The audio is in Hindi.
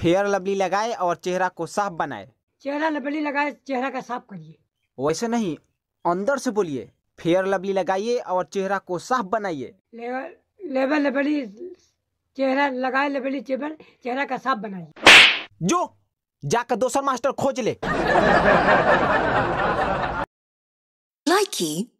फेयर लवली लगाए और चेहरा को साफ बनाए चेहरा लवली लगाए चेहरा का साफ करिए वैसे नहीं अंदर से बोलिए फेयर लवली लगाइए और चेहरा को साफ बनाइए लेवल लेवल लवली चेहरा लगाए लवली चेहरा चेहरा का साफ बनाइए जो जाकर दूसरा मास्टर खोज ले